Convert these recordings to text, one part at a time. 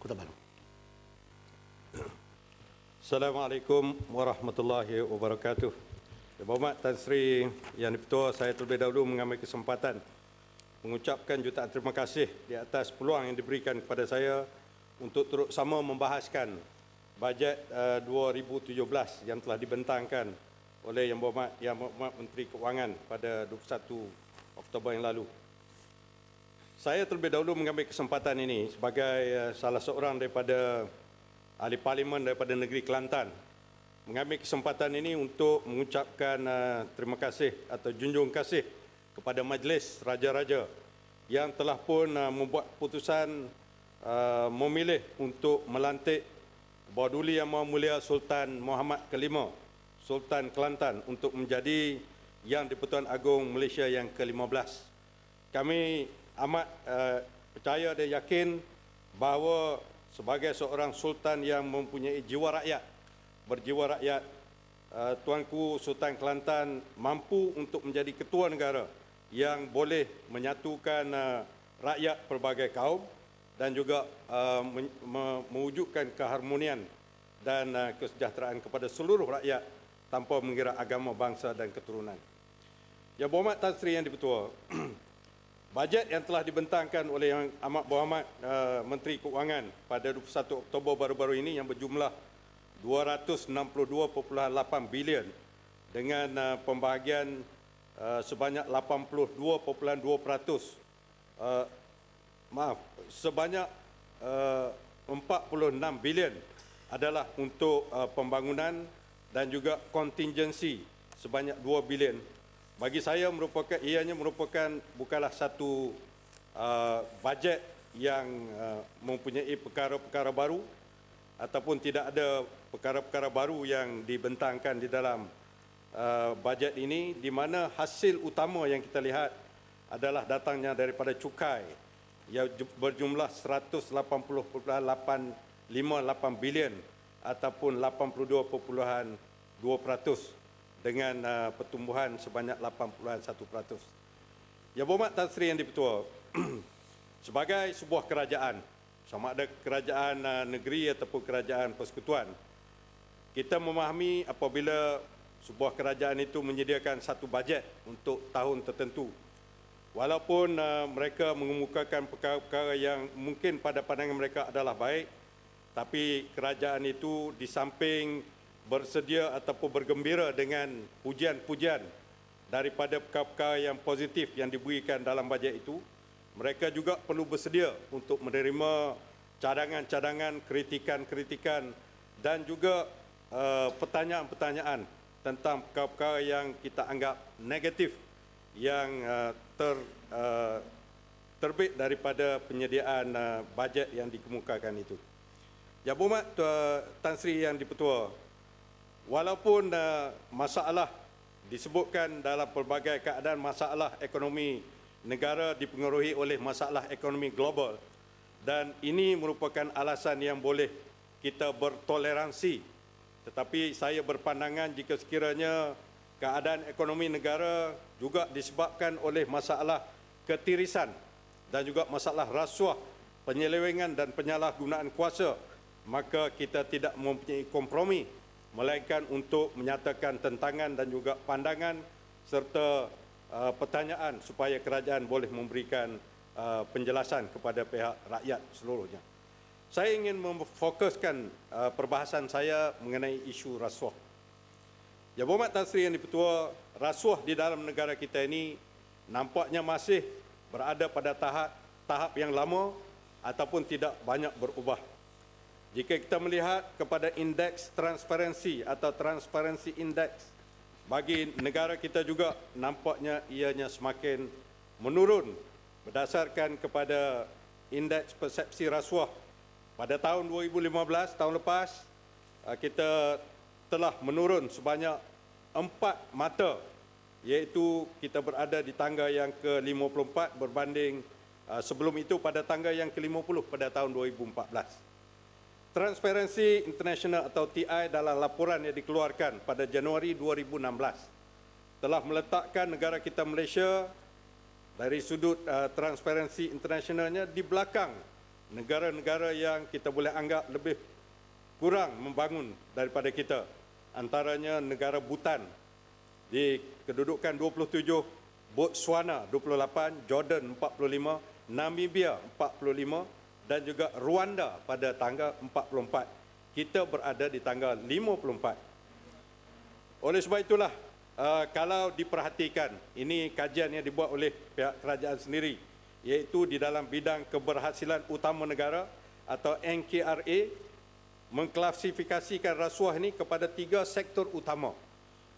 Kota Baru. Assalamualaikum warahmatullahi wabarakatuh. Ya, Bapak Tan Sri Yang Dipertua, saya terlebih dahulu mengambil kesempatan mengucapkan jutaan terima kasih di atas peluang yang diberikan kepada saya untuk turut sama membahaskan bajet 2017 eh, yang telah dibentangkan oleh Yang Berhormat Menteri Keuangan pada 21 Oktober yang lalu. Saya terlebih dahulu mengambil kesempatan ini sebagai eh, salah seorang daripada ahli parlimen daripada negeri Kelantan mengambil kesempatan ini untuk mengucapkan eh, terima kasih atau junjung kasih kepada majlis raja-raja yang telah pun eh, membuat putusan memilih untuk melantik Baduli Yang Maha Mulia Sultan Muhammad ke-5 Sultan Kelantan untuk menjadi Yang di-Pertuan Agong Malaysia yang ke-15. Kami amat uh, percaya dan yakin bahawa sebagai seorang sultan yang mempunyai jiwa rakyat berjiwa rakyat uh, tuanku sultan kelantan mampu untuk menjadi ketua negara yang boleh menyatukan uh, rakyat pelbagai kaum dan juga uh, me me keharmonian dan uh, kesejahteraan kepada seluruh rakyat tanpa mengira agama bangsa dan keturunan. Ya, berhormat Tan Sri Yang di-Pertua, Bajet yang telah dibentangkan oleh Yang Amat Berhormat eh, Menteri Keuangan pada 21 Oktober baru-baru ini yang berjumlah 262.8 bilion dengan eh, pembahagian eh, sebanyak 82.2% maaf sebanyak 46 bilion adalah untuk pembangunan dan juga kontingensi sebanyak 2 bilion bagi saya merupakan ianya merupakan bukanlah satu uh, bajet yang uh, mempunyai perkara-perkara baru ataupun tidak ada perkara-perkara baru yang dibentangkan di dalam uh, bajet ini di mana hasil utama yang kita lihat adalah datangnya daripada cukai yang berjumlah 180.858 bilion ataupun 82.2% dengan uh, pertumbuhan sebanyak 81%. Ya, berhormat Tan Sri Yang di sebagai sebuah kerajaan, sama ada kerajaan uh, negeri ataupun kerajaan persekutuan, kita memahami apabila sebuah kerajaan itu menyediakan satu bajet untuk tahun tertentu. Walaupun uh, mereka mengemukakan perkara-perkara yang mungkin pada pandangan mereka adalah baik, tapi kerajaan itu di samping bersedia ataupun bergembira dengan pujian-pujian daripada pekar-pekar yang positif yang diberikan dalam bajet itu, mereka juga perlu bersedia untuk menerima cadangan-cadangan, kritikan-kritikan dan juga eh, pertanyaan-pertanyaan uh, tentang pekar-pekar yang kita anggap negatif yang uh, ter, uh, terbit daripada penyediaan uh, bajet yang dikemukakan itu. Ya berhormat Tuan Sri Yang di Pertua, walaupun uh, masalah disebutkan dalam pelbagai keadaan masalah ekonomi negara dipengaruhi oleh masalah ekonomi global dan ini merupakan alasan yang boleh kita bertoleransi tetapi saya berpandangan jika sekiranya keadaan ekonomi negara juga disebabkan oleh masalah ketirisan dan juga masalah rasuah penyelewengan dan penyalahgunaan kuasa maka kita tidak mempunyai kompromi melainkan untuk menyatakan tentangan dan juga pandangan serta uh, pertanyaan supaya kerajaan boleh memberikan uh, penjelasan kepada pihak rakyat seluruhnya. Saya ingin memfokuskan uh, perbahasan saya mengenai isu rasuah. Ya, berhormat Tan Sri Yang Dipertua, rasuah di dalam negara kita ini nampaknya masih berada pada tahap tahap yang lama ataupun tidak banyak berubah. Jika kita melihat kepada indeks transparansi atau transparansi indeks bagi negara kita juga nampaknya ianya semakin menurun berdasarkan kepada indeks persepsi rasuah pada tahun 2015 tahun lepas eh, kita telah menurun sebanyak empat mata iaitu kita berada di tangga yang ke-54 berbanding eh, sebelum itu pada tangga yang ke-50 pada tahun 2014. Transparency International atau TI dalam laporan yang dikeluarkan pada Januari 2016 telah meletakkan negara kita Malaysia dari sudut uh, transparency internasionalnya di belakang negara-negara yang kita boleh anggap lebih kurang membangun daripada kita antaranya negara Bhutan di kedudukan 27 Botswana 28 Jordan 45 Namibia 45 dan juga Rwanda pada tangga 44. Kita berada di tangga 54. Oleh sebab itulah, eh, kalau diperhatikan, ini kajian yang dibuat oleh pihak kerajaan sendiri, iaitu di dalam bidang keberhasilan utama negara atau NKRA, mengklasifikasikan rasuah ini kepada tiga sektor utama.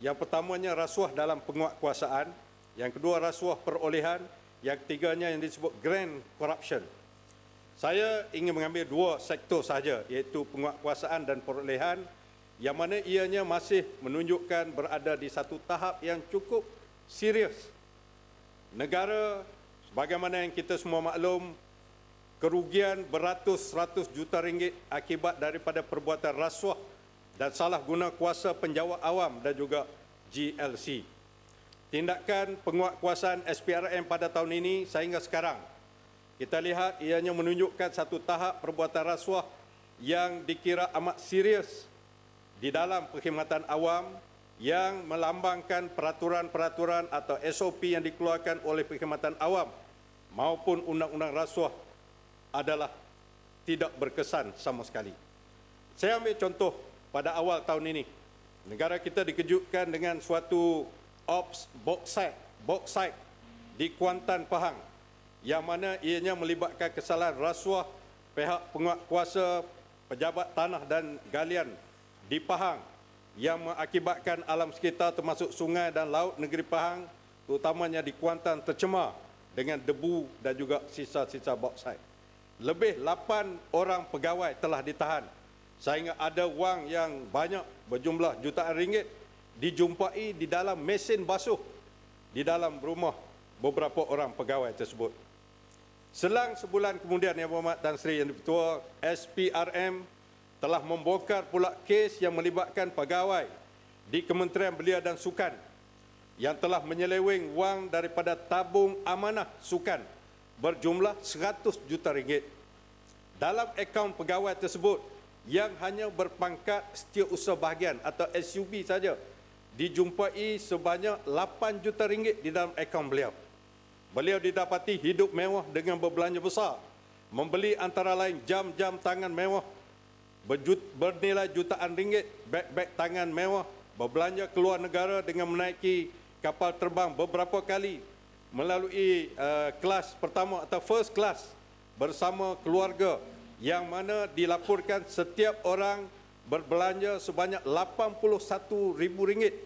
Yang pertamanya rasuah dalam penguatkuasaan, yang kedua rasuah perolehan, yang ketiganya yang disebut grand corruption. Saya ingin mengambil dua sektor sahaja iaitu penguatkuasaan dan perolehan yang mana ianya masih menunjukkan berada di satu tahap yang cukup serius. Negara sebagaimana yang kita semua maklum kerugian beratus-ratus juta ringgit akibat daripada perbuatan rasuah dan salah guna kuasa penjawat awam dan juga GLC. Tindakan penguatkuasaan SPRM pada tahun ini sehingga sekarang kita lihat ianya menunjukkan satu tahap perbuatan rasuah yang dikira amat serius di dalam perkhidmatan awam yang melambangkan peraturan-peraturan atau SOP yang dikeluarkan oleh perkhidmatan awam maupun undang-undang rasuah adalah tidak berkesan sama sekali. Saya ambil contoh pada awal tahun ini. Negara kita dikejutkan dengan suatu ops bauxite, di Kuantan, Pahang yang mana ianya melibatkan kesalahan rasuah pihak penguat pejabat tanah dan galian di Pahang yang mengakibatkan alam sekitar termasuk sungai dan laut negeri Pahang terutamanya di Kuantan tercemar dengan debu dan juga sisa-sisa bauksit. Lebih 8 orang pegawai telah ditahan sehingga ada wang yang banyak berjumlah jutaan ringgit dijumpai di dalam mesin basuh di dalam rumah beberapa orang pegawai tersebut. Selang sebulan kemudian, Yang Berhormat Tan Sri Yang Dipertua, SPRM telah membongkar pula kes yang melibatkan pegawai di Kementerian Belia dan Sukan yang telah menyeleweng wang daripada tabung amanah sukan berjumlah 100 juta ringgit dalam akaun pegawai tersebut yang hanya berpangkat setiausaha bahagian atau SUB saja dijumpai sebanyak 8 juta ringgit di dalam akaun beliau Beliau didapati hidup mewah dengan berbelanja besar, membeli antara lain jam-jam tangan mewah bernilai jutaan ringgit, beg-beg tangan mewah, berbelanja keluar negara dengan menaiki kapal terbang beberapa kali melalui uh, kelas pertama atau first class bersama keluarga yang mana dilaporkan setiap orang berbelanja sebanyak RM81,000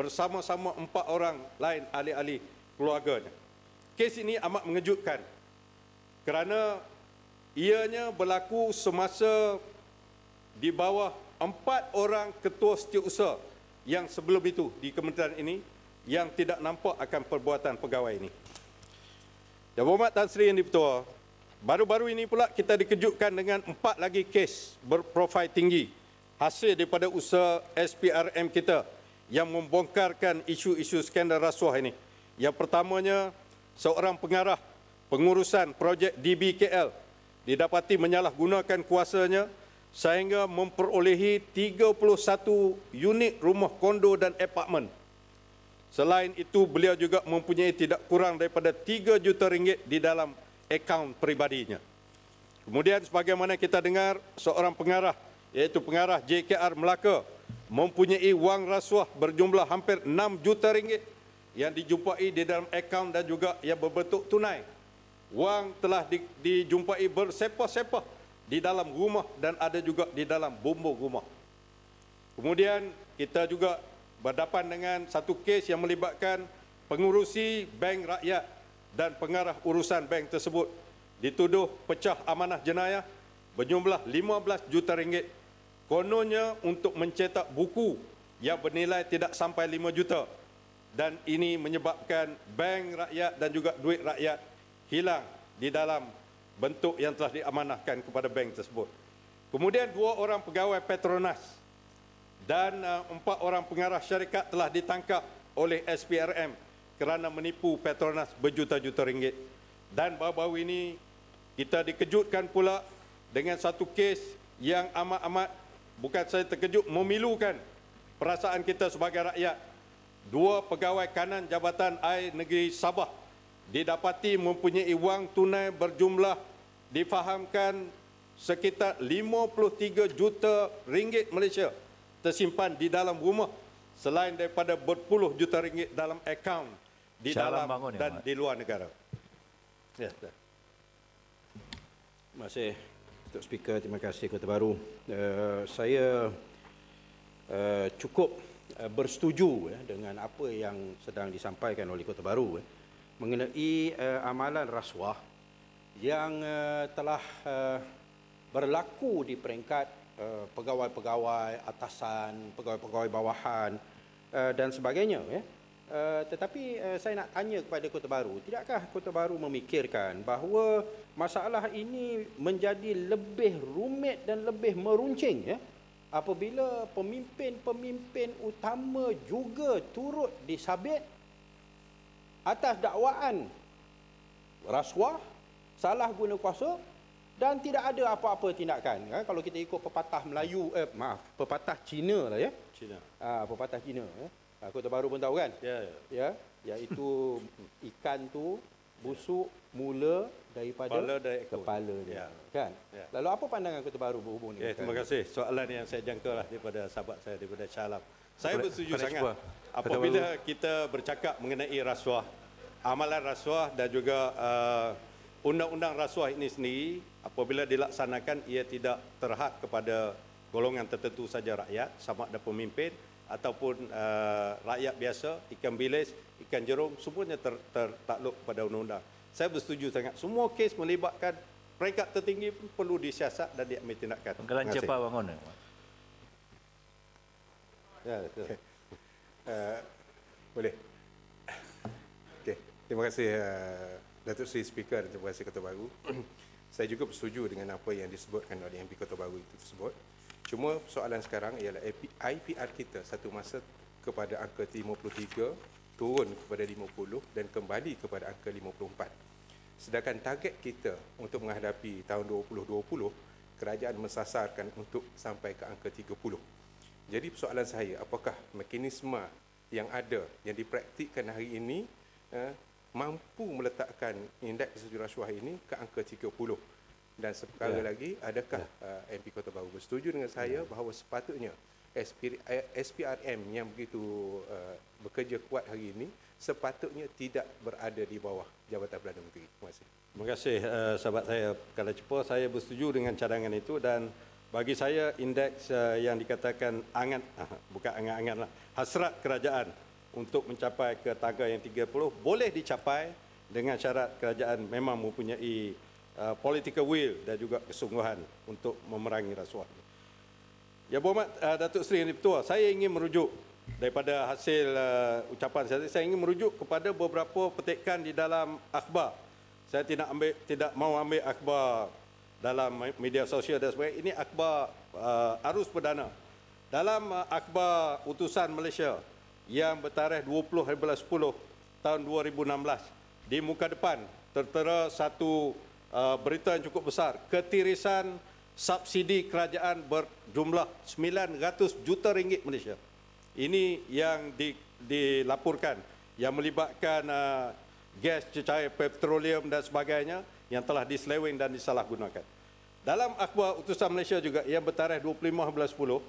bersama-sama empat orang lain ahli-ahli keluarganya. Kes ini amat mengejutkan kerana ianya berlaku semasa di bawah empat orang ketua setiausaha yang sebelum itu di kementerian ini yang tidak nampak akan perbuatan pegawai ini. Yang berhormat Tan Sri yang dipertua, baru-baru ini pula kita dikejutkan dengan empat lagi kes berprofil tinggi hasil daripada usaha SPRM kita yang membongkarkan isu-isu skandal rasuah ini. Yang pertamanya, seorang pengarah pengurusan projek DBKL didapati menyalahgunakan kuasanya sehingga memperolehi 31 unit rumah kondo dan apartmen. Selain itu, beliau juga mempunyai tidak kurang daripada 3 juta ringgit di dalam akaun peribadinya. Kemudian sebagaimana kita dengar seorang pengarah iaitu pengarah JKR Melaka mempunyai wang rasuah berjumlah hampir 6 juta ringgit yang dijumpai di dalam akaun dan juga yang berbentuk tunai. Wang telah di, dijumpai bersepah-sepah di dalam rumah dan ada juga di dalam bumbung rumah. Kemudian kita juga berdepan dengan satu kes yang melibatkan pengurusi bank rakyat dan pengarah urusan bank tersebut dituduh pecah amanah jenayah berjumlah 15 juta ringgit kononnya untuk mencetak buku yang bernilai tidak sampai 5 juta dan ini menyebabkan bank rakyat dan juga duit rakyat hilang di dalam bentuk yang telah diamanahkan kepada bank tersebut. Kemudian dua orang pegawai Petronas dan uh, empat orang pengarah syarikat telah ditangkap oleh SPRM kerana menipu Petronas berjuta-juta ringgit. Dan baru-baru ini kita dikejutkan pula dengan satu kes yang amat-amat bukan saya terkejut memilukan perasaan kita sebagai rakyat dua pegawai kanan Jabatan Air Negeri Sabah didapati mempunyai wang tunai berjumlah difahamkan sekitar 53 juta ringgit Malaysia tersimpan di dalam rumah selain daripada berpuluh juta ringgit dalam akaun di Syarang dalam ya, dan ya, di luar negara. Ya, ya, terima kasih Tok Speaker, terima kasih Kota Baru. Uh, saya uh, cukup Eh, bersetuju eh, dengan apa yang sedang disampaikan oleh Kota Baru eh, mengenai amalan rasuah yang telah berlaku di peringkat pegawai-pegawai atasan, pegawai-pegawai bawahan dan sebagainya. Tetapi saya nak tanya kepada Kota Baru, tidakkah Kota Baru memikirkan bahawa masalah ini menjadi lebih rumit dan lebih meruncing ya? apabila pemimpin-pemimpin utama juga turut disabit atas dakwaan rasuah, salah guna kuasa dan tidak ada apa-apa tindakan. Ha, kalau kita ikut pepatah Melayu, eh, maaf, pepatah Cina lah ya. Cina. ha, pepatah Cina. Ya. Aku terbaru pun tahu kan? Ya. Ya, ya iaitu ikan tu busuk, mula daripada kepala, dari kepala dia. Ya. Kan? Ya. Lalu apa pandangan Ketua Baru berhubung dengan ya, Terima kasih. Soalan yang saya lah daripada sahabat saya, daripada Syalam. Saya Ketua, bersetuju sangat. Ketua, apabila Ketua kita bercakap mengenai rasuah, amalan rasuah dan juga uh, undang-undang rasuah ini sendiri, apabila dilaksanakan, ia tidak terhad kepada golongan tertentu saja rakyat, sama ada pemimpin ataupun uh, rakyat biasa, ikan bilis, ikan jerum, semuanya ter, tertakluk kepada undang-undang saya bersetuju sangat. Semua kes melibatkan peringkat tertinggi pun perlu disiasat dan diambil tindakan. Penggalan cepat bangun. Ya, okay. Ya. uh, eh, boleh. Okay. Terima kasih uh, Datuk Seri Speaker dan Terima kasih Kota Baru. saya juga bersetuju dengan apa yang disebutkan oleh MP Kota Baru itu tersebut. Cuma soalan sekarang ialah IPR kita satu masa kepada angka 53 turun kepada 50 dan kembali kepada angka 54. Sedangkan target kita untuk menghadapi tahun 2020, kerajaan mensasarkan untuk sampai ke angka 30. Jadi persoalan saya, apakah mekanisme yang ada yang dipraktikkan hari ini eh, mampu meletakkan indeks kesejuran rasuah ini ke angka 30? Dan sekali ya. lagi, adakah ya. Eh, MP Kota Baru bersetuju dengan saya ya. bahawa sepatutnya SPRM eh, yang begitu eh, bekerja kuat hari ini sepatutnya tidak berada di bawah Jabatan Perdana Menteri. Terima kasih. Terima kasih eh, sahabat saya Kala Cepo. Saya bersetuju dengan cadangan itu dan bagi saya indeks yang dikatakan angan, bukan angan-angan lah, hasrat kerajaan untuk mencapai ke tangga yang 30 boleh dicapai dengan syarat kerajaan memang mempunyai political will dan juga kesungguhan untuk memerangi rasuah ini. Ya Buat uh, eh, Datuk Seri Yang Petua, saya ingin merujuk daripada hasil uh, ucapan saya, saya ingin merujuk kepada beberapa petikan di dalam akhbar. Saya tidak ambil tidak mau ambil akhbar dalam media sosial dan sebagainya. Ini akhbar uh, arus perdana. Dalam uh, akhbar utusan Malaysia yang bertarikh 20.10 tahun 2016 di muka depan tertera satu uh, berita yang cukup besar, ketirisan subsidi kerajaan berjumlah 900 juta ringgit Malaysia. Ini yang di, dilaporkan yang melibatkan uh, gas cecair petroleum dan sebagainya yang telah diseleweng dan disalahgunakan. Dalam akhbar utusan Malaysia juga yang bertarikh 25 bulan 10 uh,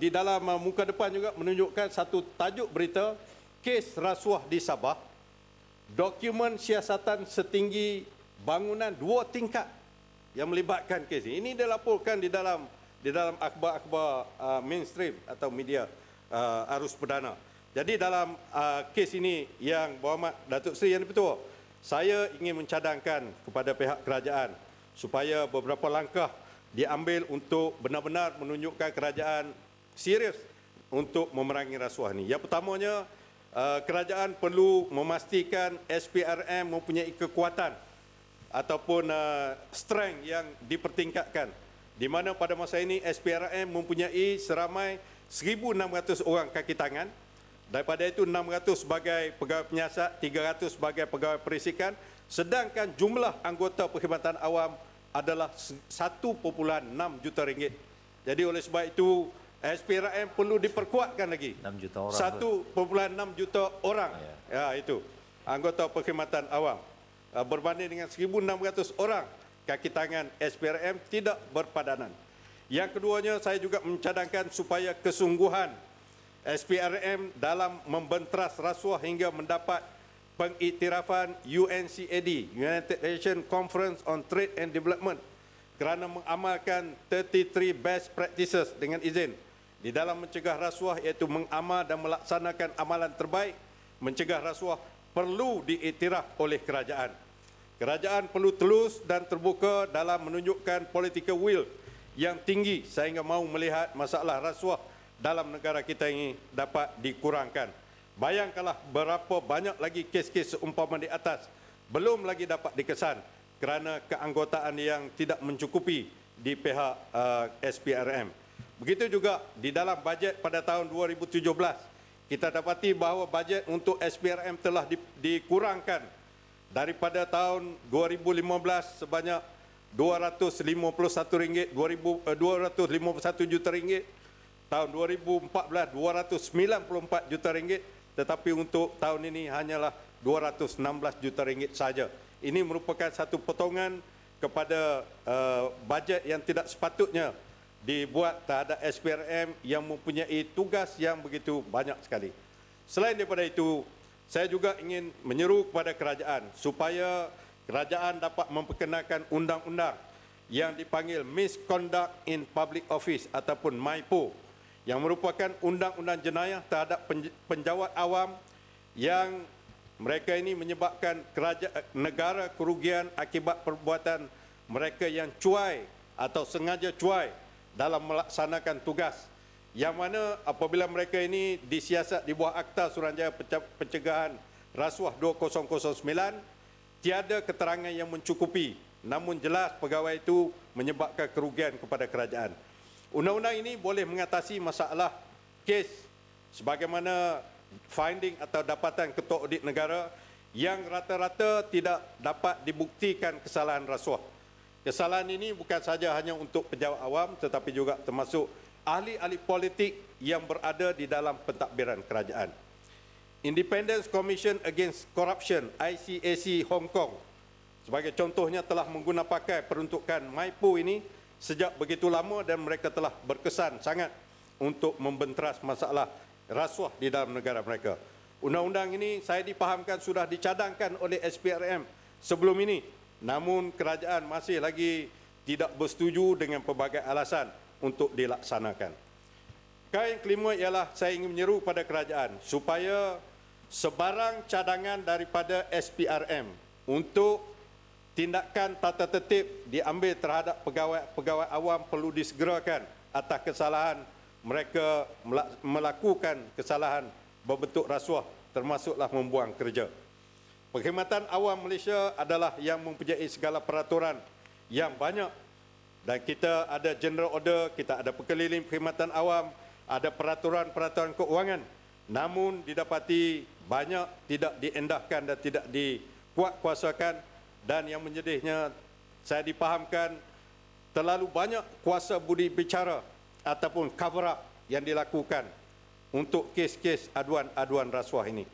di dalam uh, muka depan juga menunjukkan satu tajuk berita kes rasuah di Sabah dokumen siasatan setinggi bangunan dua tingkat yang melibatkan kes ini. Ini dilaporkan di dalam di dalam akhbar-akhbar uh, mainstream atau media uh, arus perdana. Jadi dalam uh, kes ini yang Berhormat Datuk Seri Yang Dipertua, saya ingin mencadangkan kepada pihak kerajaan supaya beberapa langkah diambil untuk benar-benar menunjukkan kerajaan serius untuk memerangi rasuah ini. Yang pertamanya, uh, kerajaan perlu memastikan SPRM mempunyai kekuatan ataupun uh, strength yang dipertingkatkan di mana pada masa ini SPRM mempunyai seramai 1600 orang kaki tangan daripada itu 600 sebagai pegawai penyiasat 300 sebagai pegawai perisikan sedangkan jumlah anggota perkhidmatan awam adalah 1.6 juta ringgit jadi oleh sebab itu SPRM perlu diperkuatkan lagi 6 juta orang 1.6 juta orang ya. ya itu anggota perkhidmatan awam Eh, berbanding dengan 1,600 orang kaki tangan SPRM tidak berpadanan. Yang keduanya, saya juga mencadangkan supaya kesungguhan SPRM dalam membentras rasuah hingga mendapat pengiktirafan UNCAD, United Nations Conference on Trade and Development kerana mengamalkan 33 best practices dengan izin di dalam mencegah rasuah iaitu mengamal dan melaksanakan amalan terbaik mencegah rasuah perlu diiktiraf oleh kerajaan. Kerajaan perlu telus dan terbuka dalam menunjukkan political will yang tinggi sehingga mahu melihat masalah rasuah dalam negara kita ini dapat dikurangkan. Bayangkanlah berapa banyak lagi kes-kes seumpama di atas belum lagi dapat dikesan kerana keanggotaan yang tidak mencukupi di pihak uh, eh, SPRM. Begitu juga di dalam bajet pada tahun 2017, kita dapati bahawa bajet untuk SPRM telah di, dikurangkan daripada tahun 2015 sebanyak 251 ringgit 2000, 251 eh, juta ringgit tahun 2014 294 juta ringgit tetapi untuk tahun ini hanyalah 216 juta ringgit saja ini merupakan satu potongan kepada uh, bajet yang tidak sepatutnya dibuat terhadap SPRM yang mempunyai tugas yang begitu banyak sekali selain daripada itu saya juga ingin menyeru kepada kerajaan supaya kerajaan dapat memperkenalkan undang-undang yang dipanggil Misconduct in Public Office ataupun MIPO yang merupakan undang-undang jenayah terhadap penjawat awam yang mereka ini menyebabkan negara kerugian akibat perbuatan mereka yang cuai atau sengaja cuai dalam melaksanakan tugas yang mana apabila mereka ini disiasat di bawah Akta Suruhanjaya Pencegahan Rasuah 2009 tiada keterangan yang mencukupi namun jelas pegawai itu menyebabkan kerugian kepada kerajaan. Undang-undang ini boleh mengatasi masalah kes sebagaimana finding atau dapatan ketua audit negara yang rata-rata tidak dapat dibuktikan kesalahan rasuah. Kesalahan ini bukan saja hanya untuk pejabat awam tetapi juga termasuk ahli-ahli politik yang berada di dalam pentadbiran kerajaan. Independence Commission Against Corruption ICAC Hong Kong sebagai contohnya telah menggunapakai peruntukan MIPO ini sejak begitu lama dan mereka telah berkesan sangat untuk membenteras masalah rasuah di dalam negara mereka. Undang-undang ini saya dipahamkan sudah dicadangkan oleh SPRM sebelum ini namun kerajaan masih lagi tidak bersetuju dengan pelbagai alasan untuk dilaksanakan. Kali yang kelima ialah saya ingin menyeru pada kerajaan supaya sebarang cadangan daripada SPRM untuk tindakan tata tertib diambil terhadap pegawai-pegawai awam perlu disegerakan atas kesalahan mereka melakukan kesalahan berbentuk rasuah termasuklah membuang kerja. Perkhidmatan awam Malaysia adalah yang mempunyai segala peraturan yang banyak dan kita ada general order, kita ada pekeliling perkhidmatan awam, ada peraturan-peraturan keuangan. Namun didapati banyak tidak diendahkan dan tidak dikuatkuasakan dan yang menyedihnya saya dipahamkan terlalu banyak kuasa budi bicara ataupun cover up yang dilakukan untuk kes-kes aduan-aduan rasuah ini.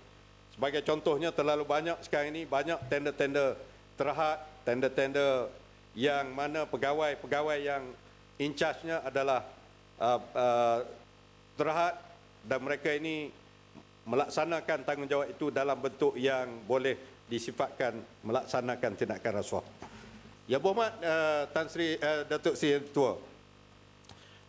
Sebagai contohnya terlalu banyak sekarang ini banyak tender-tender terhad, tender-tender yang mana pegawai-pegawai yang in charge-nya adalah uh, uh, terhad dan mereka ini melaksanakan tanggungjawab itu dalam bentuk yang boleh disifatkan melaksanakan tindakan rasuah. Ya Berhormat uh, Tan Sri uh, Datuk Seri Tua.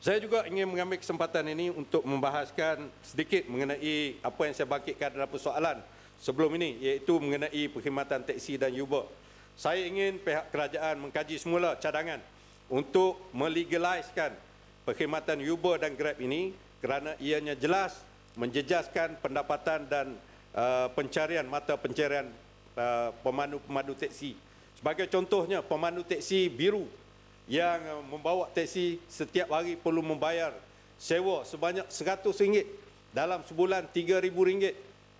Saya juga ingin mengambil kesempatan ini untuk membahaskan sedikit mengenai apa yang saya bangkitkan dalam persoalan sebelum ini iaitu mengenai perkhidmatan teksi dan Uber. Saya ingin pihak kerajaan mengkaji semula cadangan untuk melegalkan perkhidmatan Uber dan Grab ini kerana ianya jelas menjejaskan pendapatan dan uh, pencarian mata pencarian pemandu-pemandu uh, teksi. Sebagai contohnya, pemandu teksi biru yang uh, membawa teksi setiap hari perlu membayar sewa sebanyak RM100 dalam sebulan RM3,000.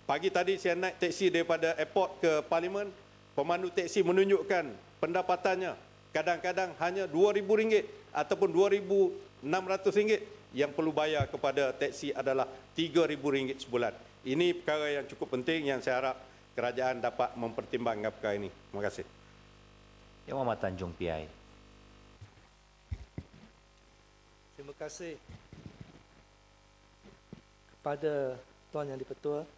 Pagi tadi saya naik teksi daripada airport ke parlimen, pemandu teksi menunjukkan pendapatannya kadang-kadang hanya RM2,000 ataupun RM2,600 yang perlu bayar kepada teksi adalah RM3,000 sebulan. Ini perkara yang cukup penting yang saya harap kerajaan dapat mempertimbangkan perkara ini. Terima kasih. Yang Muhammad Tanjung PI. Terima kasih kepada Tuan Yang di Petua.